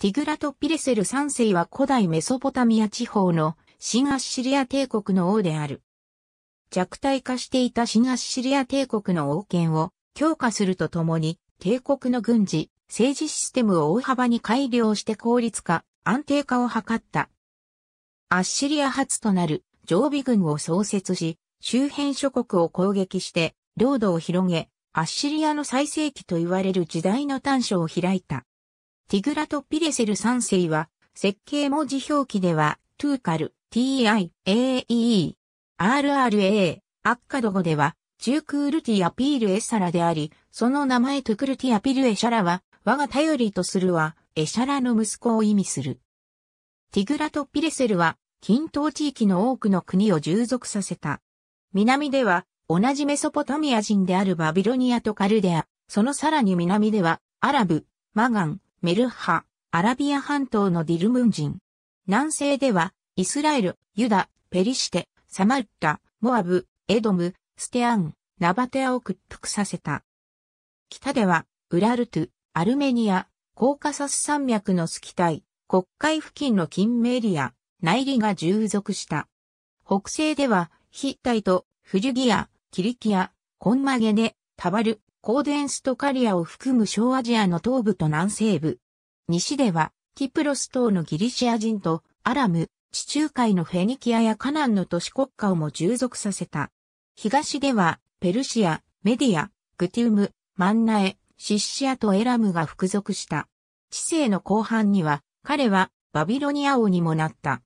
ティグラト・ピレセル3世は古代メソポタミア地方の新アッシリア帝国の王である。弱体化していた新アッシリア帝国の王権を強化するとともに、帝国の軍事、政治システムを大幅に改良して効率化、安定化を図った。アッシリア初となる常備軍を創設し、周辺諸国を攻撃して、領土を広げ、アッシリアの最盛期と言われる時代の短所を開いた。ティグラト・ピレセル3世は、設計文字表記では、トゥーカル、ti, aee, rra, アッカド語では、チュークールティアピールエサラであり、その名前トゥクルティアピルエシャラは、我が頼りとするは、エシャラの息子を意味する。ティグラト・ピレセルは、近等地域の多くの国を従属させた。南では、同じメソポタミア人であるバビロニアとカルデア、そのさらに南では、アラブ、マガン、メルハ、アラビア半島のディルムン人。南西では、イスラエル、ユダ、ペリシテ、サマッタ、モアブ、エドム、ステアン、ナバテアを屈服させた。北では、ウラルトゥ、アルメニア、コーカサス山脈のスキタイ、国会付近の金メリア、内裏が従属した。北西では、ヒッタイと、フジギア、キリキア、コンマゲネ、タバル、コーデンストカリアを含む小アジアの東部と南西部。西では、キプロス島のギリシア人と、アラム、地中海のフェニキアやカナンの都市国家をも従属させた。東では、ペルシア、メディア、グティウム、マンナエ、シッシアとエラムが服属した。知性の後半には、彼はバビロニア王にもなった。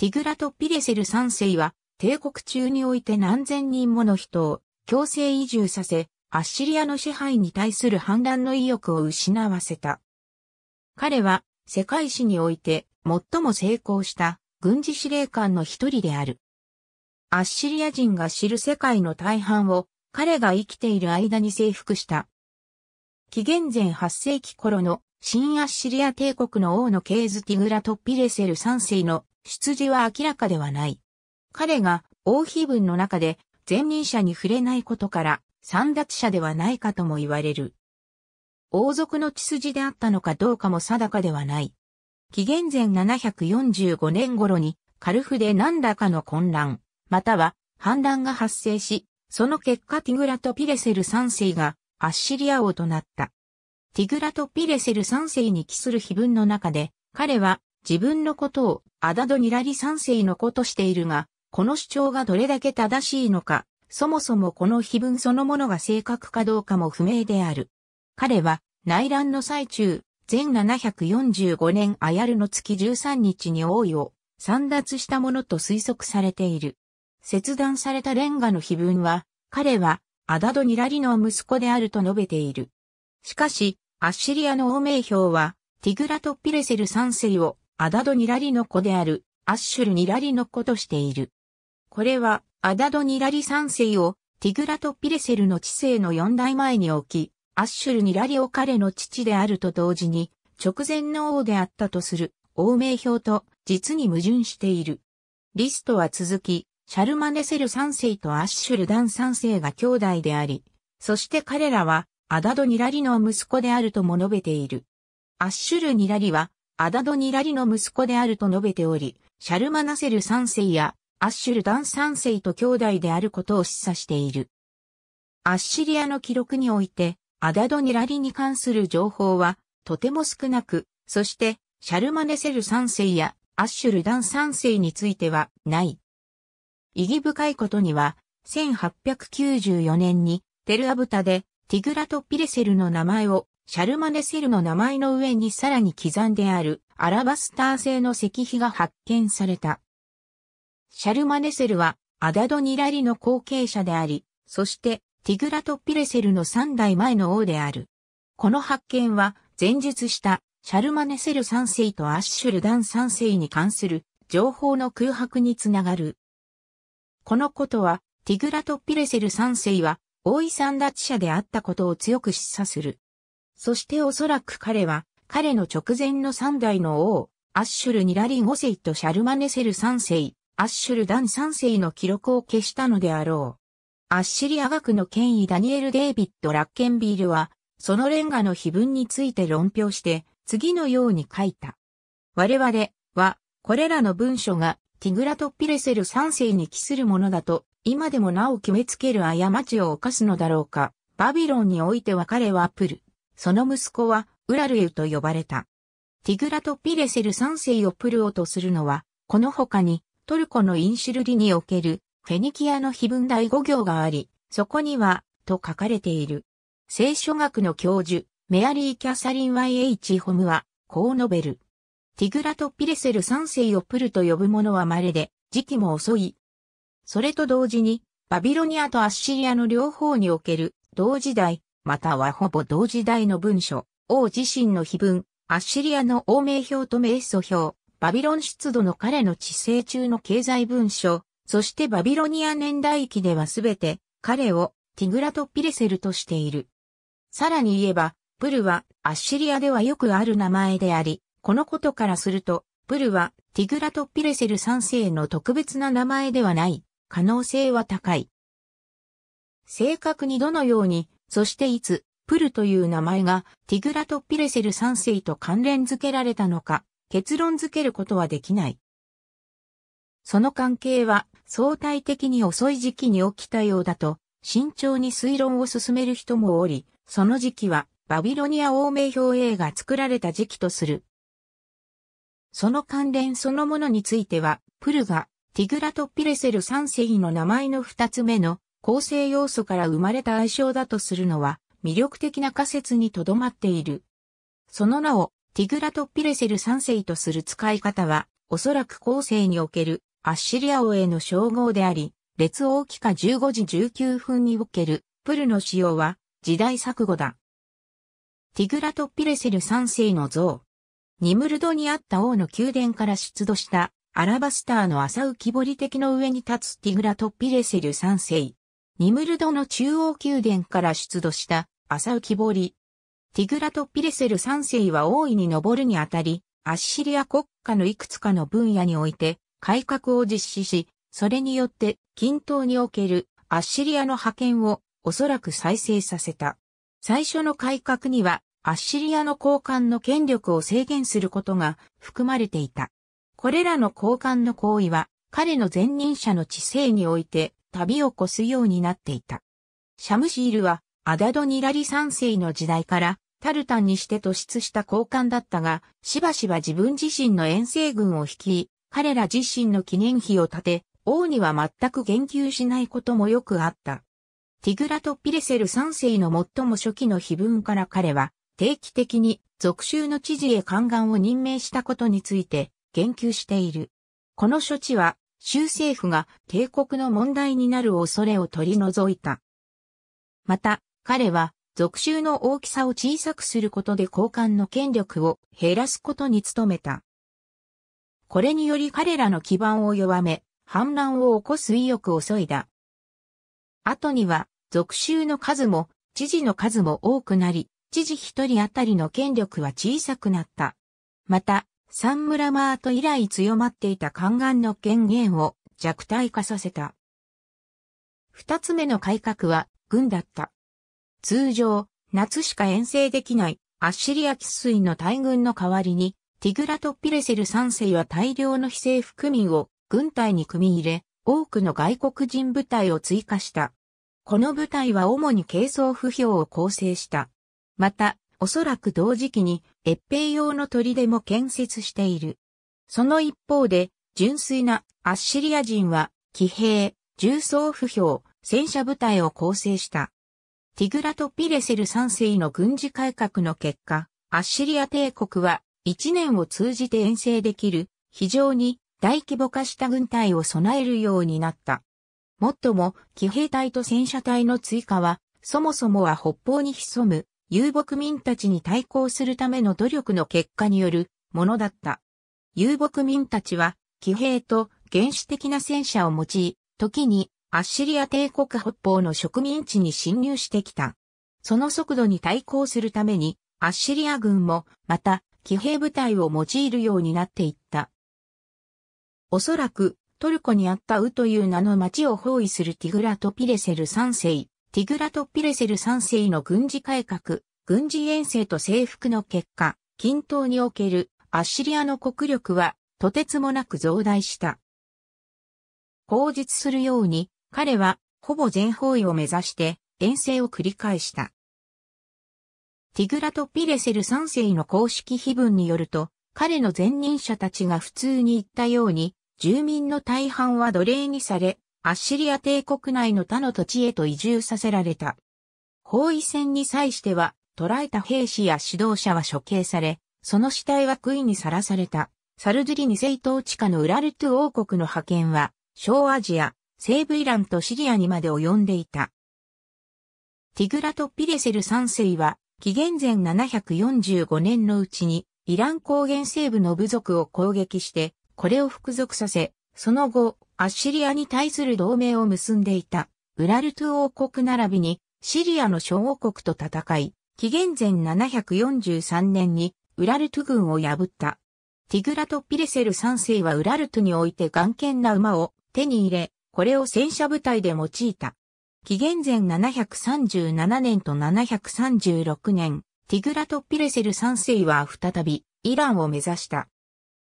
ティグラとピレセル三世は、帝国中において何千人もの人を強制移住させ、アッシリアの支配に対する反乱の意欲を失わせた。彼は世界史において最も成功した軍事司令官の一人である。アッシリア人が知る世界の大半を彼が生きている間に征服した。紀元前8世紀頃の新アッシリア帝国の王のケーズ・ティグラト・ピレセル3世の出自は明らかではない。彼が王妃文の中で前任者に触れないことから三奪者ではないかとも言われる。王族の血筋であったのかどうかも定かではない。紀元前745年頃に、カルフで何らかの混乱、または反乱が発生し、その結果ティグラとピレセル三世がアッシリア王となった。ティグラとピレセル三世に帰する碑文の中で、彼は自分のことをアダドニラリ三世の子としているが、この主張がどれだけ正しいのか、そもそもこの碑文そのものが正確かどうかも不明である。彼は内乱の最中、全745年アヤルの月13日に王位を散脱したものと推測されている。切断されたレンガの碑文は、彼はアダドニラリの息子であると述べている。しかし、アッシリアの王名表は、ティグラトピレセル3世をアダドニラリの子であるアッシュルニラリの子としている。これはアダドニラリ3世をティグラトピレセルの知性の四代前に置き、アッシュルニラリを彼の父であると同時に、直前の王であったとする王名表と実に矛盾している。リストは続き、シャルマネセル3世とアッシュルダン3世が兄弟であり、そして彼らはアダドニラリの息子であるとも述べている。アッシュルニラリはアダドニラリの息子であると述べており、シャルマナセル3世やアッシュルダン三世と兄弟であることを示唆している。アッシリアの記録において、アダドニラリに関する情報は、とても少なく、そして、シャルマネセル三世やアッシュルダン三世については、ない。意義深いことには、1894年に、テルアブタで、ティグラト・ピレセルの名前を、シャルマネセルの名前の上にさらに刻んである、アラバスター製の石碑が発見された。シャルマネセルはアダドニラリの後継者であり、そしてティグラト・ピレセルの3代前の王である。この発見は前述したシャルマネセル3世とアッシュルダン3世に関する情報の空白につながる。このことはティグラト・ピレセル3世は王位三奪者であったことを強く示唆する。そしておそらく彼は彼の直前の3代の王、アッシュル・ニラリ5世とシャルマネセル3世、アッシュルダン3世の記録を消したのであろう。アッシリア学の権威ダニエル・デイビッド・ラッケンビールは、そのレンガの碑文について論評して、次のように書いた。我々は、これらの文書が、ティグラト・ピレセル三世に帰するものだと、今でもなお決めつける過ちを犯すのだろうか。バビロンにおいては彼はプル。その息子は、ウラルエウと呼ばれた。ティグラト・ピレセル三世をプルオとするのは、この他に、トルコのインシュルリにおけるフェニキアの碑文第5行があり、そこには、と書かれている。聖書学の教授、メアリー・キャサリン・ YH ホムは、こう述べる。ティグラとピレセル三世をプルと呼ぶ者は稀で、時期も遅い。それと同時に、バビロニアとアッシリアの両方における、同時代、またはほぼ同時代の文書、王自身の碑文、アッシリアの王名表と名祖表、バビロン出土の彼の治世中の経済文書、そしてバビロニア年代記ではすべて彼をティグラトピレセルとしている。さらに言えば、プルはアッシリアではよくある名前であり、このことからすると、プルはティグラトピレセル3世の特別な名前ではない可能性は高い。正確にどのように、そしていつ、プルという名前がティグラトピレセル3世と関連付けられたのか、結論づけることはできない。その関係は相対的に遅い時期に起きたようだと、慎重に推論を進める人もおり、その時期はバビロニア王名表映が作られた時期とする。その関連そのものについては、プルがティグラト・ピレセル3世の名前の2つ目の構成要素から生まれた愛称だとするのは魅力的な仮説にとどまっている。その名をティグラトピレセル3世とする使い方は、おそらく後世におけるアッシリア王への称号であり、列王記下15時19分におけるプルの使用は時代錯誤だ。ティグラトピレセル3世の像。ニムルドにあった王の宮殿から出土したアラバスターの浅浮き彫り的の上に立つティグラトピレセル3世。ニムルドの中央宮殿から出土した浅浮き彫りティグラト・ピレセル3世は大いに上るにあたり、アッシリア国家のいくつかの分野において改革を実施し、それによって均等におけるアッシリアの覇権をおそらく再生させた。最初の改革にはアッシリアの交換の権力を制限することが含まれていた。これらの交換の行為は彼の前任者の知性において旅を越すようになっていた。シャムシールはアダドニラリ三世の時代から、タルタンにして突出した高官だったが、しばしば自分自身の遠征軍を率い、彼ら自身の記念碑を建て、王には全く言及しないこともよくあった。ティグラト・ピレセル三世の最も初期の碑文から彼は、定期的に属州の知事へ宦官を任命したことについて言及している。この処置は、州政府が帝国の問題になる恐れを取り除いた。また、彼は、属州の大きさを小さくすることで交換の権力を減らすことに努めた。これにより彼らの基盤を弱め、反乱を起こす意欲を削いだ。後には、属州の数も、知事の数も多くなり、知事一人あたりの権力は小さくなった。また、サンムラマート以来強まっていた宦官の権限を弱体化させた。二つ目の改革は、軍だった。通常、夏しか遠征できないアッシリア喫水の大軍の代わりに、ティグラト・ピレセル3世は大量の非政府組民を軍隊に組み入れ、多くの外国人部隊を追加した。この部隊は主に軽装不評を構成した。また、おそらく同時期に越平用の砦も建設している。その一方で、純粋なアッシリア人は、騎兵、重装不評、戦車部隊を構成した。ティグラト・ピレセル3世の軍事改革の結果、アッシリア帝国は1年を通じて遠征できる非常に大規模化した軍隊を備えるようになった。もっとも、騎兵隊と戦車隊の追加は、そもそもは北方に潜む遊牧民たちに対抗するための努力の結果によるものだった。遊牧民たちは、騎兵と原始的な戦車を用い、時にアッシリア帝国北方の植民地に侵入してきた。その速度に対抗するために、アッシリア軍も、また、騎兵部隊を用いるようになっていった。おそらく、トルコにあったウという名の町を包囲するティグラト・ピレセル3世、ティグラト・ピレセル3世の軍事改革、軍事遠征と征服の結果、均等におけるアッシリアの国力は、とてつもなく増大した。口述するように、彼は、ほぼ全方位を目指して、遠征を繰り返した。ティグラト・ピレセル3世の公式碑文によると、彼の前任者たちが普通に言ったように、住民の大半は奴隷にされ、アッシリア帝国内の他の土地へと移住させられた。包囲戦に際しては、捕らえた兵士や指導者は処刑され、その死体は杭にさらされた。サルドゥリニ正当地下のウラルトゥ王国の派遣は、小アジア、西部イランとシリアにまで及んでいた。ティグラト・ピレセル3世は、紀元前745年のうちに、イラン高原西部の部族を攻撃して、これを服属させ、その後、アッシリアに対する同盟を結んでいた、ウラルトゥ王国並びに、シリアの小王国と戦い、紀元前743年に、ウラルトゥ軍を破った。ティグラト・ピレセル3世はウラルトゥにおいて眼見な馬を手に入れ、これを戦車部隊で用いた。紀元前737年と736年、ティグラト・ピレセル3世は再びイランを目指した。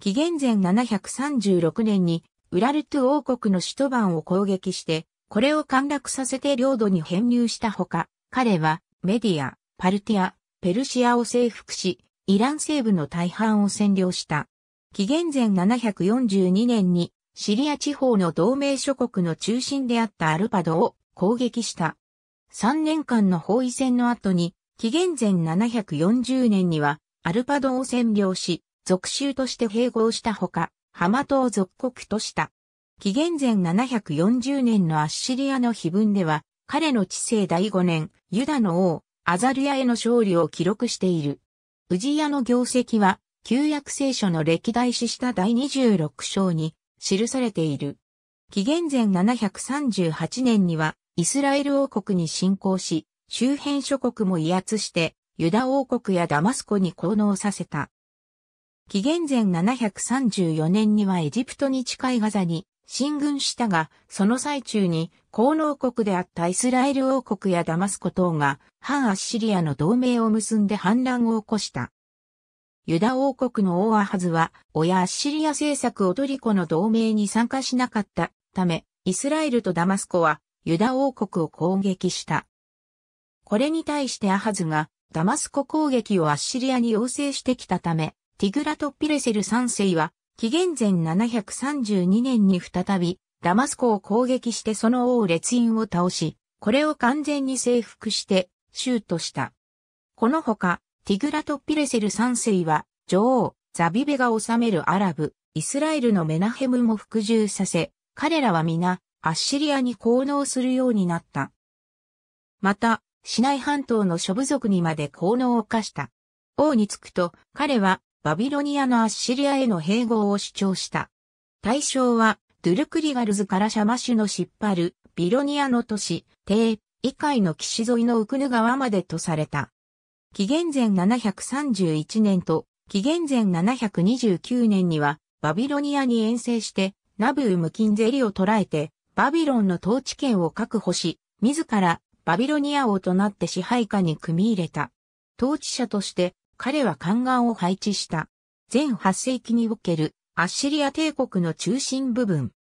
紀元前736年にウラルト王国の首都版を攻撃して、これを陥落させて領土に編入したほか、彼はメディア、パルティア、ペルシアを征服し、イラン西部の大半を占領した。紀元前742年にシリア地方の同盟諸国の中心であったアルパドを攻撃した。3年間の包囲戦の後に、紀元前740年には、アルパドを占領し、属州として併合したほか、ハマトを属国とした。紀元前740年のアッシリアの碑文では、彼の治世第5年、ユダの王、アザルヤへの勝利を記録している。ウジヤの業績は、旧約聖書の歴代史した第26章に記されている。紀元前738年にはイスラエル王国に侵攻し、周辺諸国も威圧してユダ王国やダマスコに降納させた。紀元前734年にはエジプトに近いガザに進軍したが、その最中に降能国であったイスラエル王国やダマスコ等が反アッシリアの同盟を結んで反乱を起こした。ユダ王国の王アハズは、親アッシリア政策をトリコの同盟に参加しなかったため、イスラエルとダマスコはユダ王国を攻撃した。これに対してアハズがダマスコ攻撃をアッシリアに要請してきたため、ティグラト・ピレセル3世は、紀元前732年に再び、ダマスコを攻撃してその王列印を倒し、これを完全に征服して、州とした。このほか、ティグラトッピレセル三世は、女王、ザビベが治めるアラブ、イスラエルのメナヘムも服従させ、彼らは皆、アッシリアに効能するようになった。また、市内半島の諸部族にまで功能を課した。王に着くと、彼は、バビロニアのアッシリアへの併合を主張した。対象は、ドゥルクリガルズからシャマシュのシッパル、ビロニアの都市、帝、以外の岸沿いのウクヌ川までとされた。紀元前731年と紀元前729年にはバビロニアに遠征してナブームキンゼリを捕らえてバビロンの統治権を確保し、自らバビロニア王となって支配下に組み入れた。統治者として彼は宦官を配置した。全8世紀におけるアッシリア帝国の中心部分。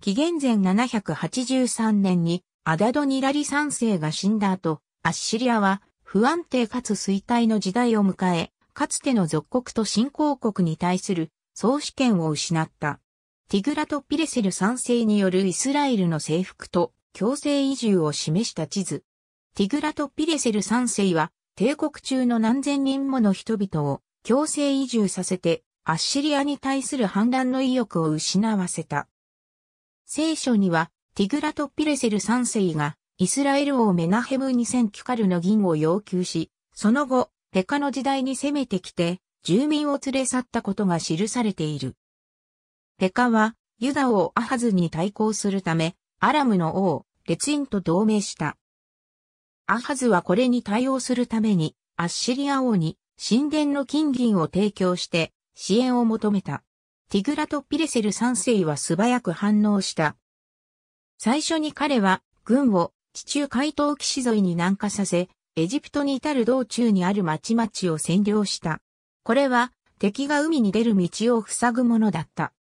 紀元前783年にアダドニラリ3世が死んだ後、アッシリアは不安定かつ衰退の時代を迎え、かつての属国と新興国に対する総主権を失った。ティグラト・ピレセル3世によるイスラエルの征服と強制移住を示した地図。ティグラト・ピレセル3世は帝国中の何千人もの人々を強制移住させてアッシリアに対する反乱の意欲を失わせた。聖書にはティグラト・ピレセル3世がイスラエル王メナヘムに0 0 0キュカルの銀を要求し、その後、ペカの時代に攻めてきて、住民を連れ去ったことが記されている。ペカは、ユダ王アハズに対抗するため、アラムの王、レツインと同盟した。アハズはこれに対応するために、アッシリア王に神殿の金銀を提供して支援を求めた。ティグラとピレセル3世は素早く反応した。最初に彼は軍を地中海東岸沿いに南下させ、エジプトに至る道中にある町々を占領した。これは敵が海に出る道を塞ぐものだった。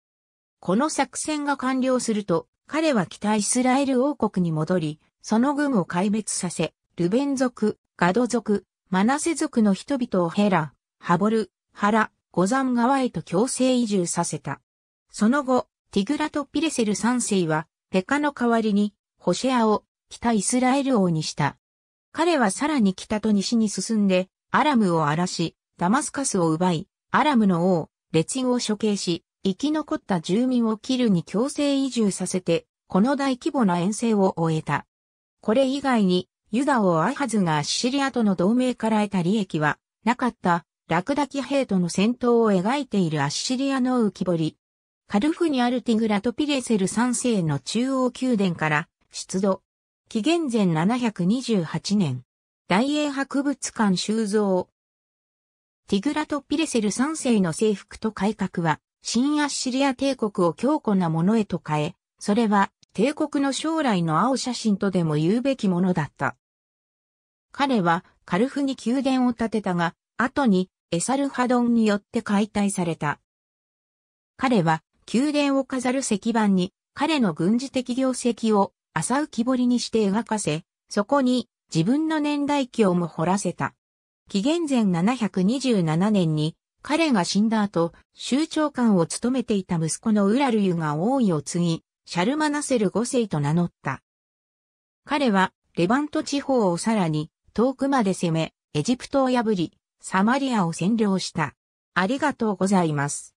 この作戦が完了すると、彼は北イスラエル王国に戻り、その軍を壊滅させ、ルベン族、ガド族、マナセ族の人々をヘラ、ハボル、ハラ、ゴザン川へと強制移住させた。その後、ティグラとピレセル3世は、ペカの代わりに、ホシェアを、北イスラエル王にした。彼はさらに北と西に進んで、アラムを荒らし、ダマスカスを奪い、アラムの王、レチを処刑し、生き残った住民をキルに強制移住させて、この大規模な遠征を終えた。これ以外に、ユダをアハズがシシリアとの同盟から得た利益は、なかった、ラクダ騎兵との戦闘を描いているアッシリアの浮き彫り。カルフにあるティグラとピレセル3世の中央宮殿から出土。紀元前728年、大英博物館収蔵。ティグラト・ピレセル3世の征服と改革は、新アッシリア帝国を強固なものへと変え、それは帝国の将来の青写真とでも言うべきものだった。彼はカルフに宮殿を建てたが、後にエサルハドンによって解体された。彼は宮殿を飾る石板に彼の軍事的業績を浅浮き彫りにして描かせ、そこに自分の年代記をも掘らせた。紀元前727年に彼が死んだ後、州長官を務めていた息子のウラルユが王位を継ぎ、シャルマナセル5世と名乗った。彼はレバント地方をさらに遠くまで攻め、エジプトを破り、サマリアを占領した。ありがとうございます。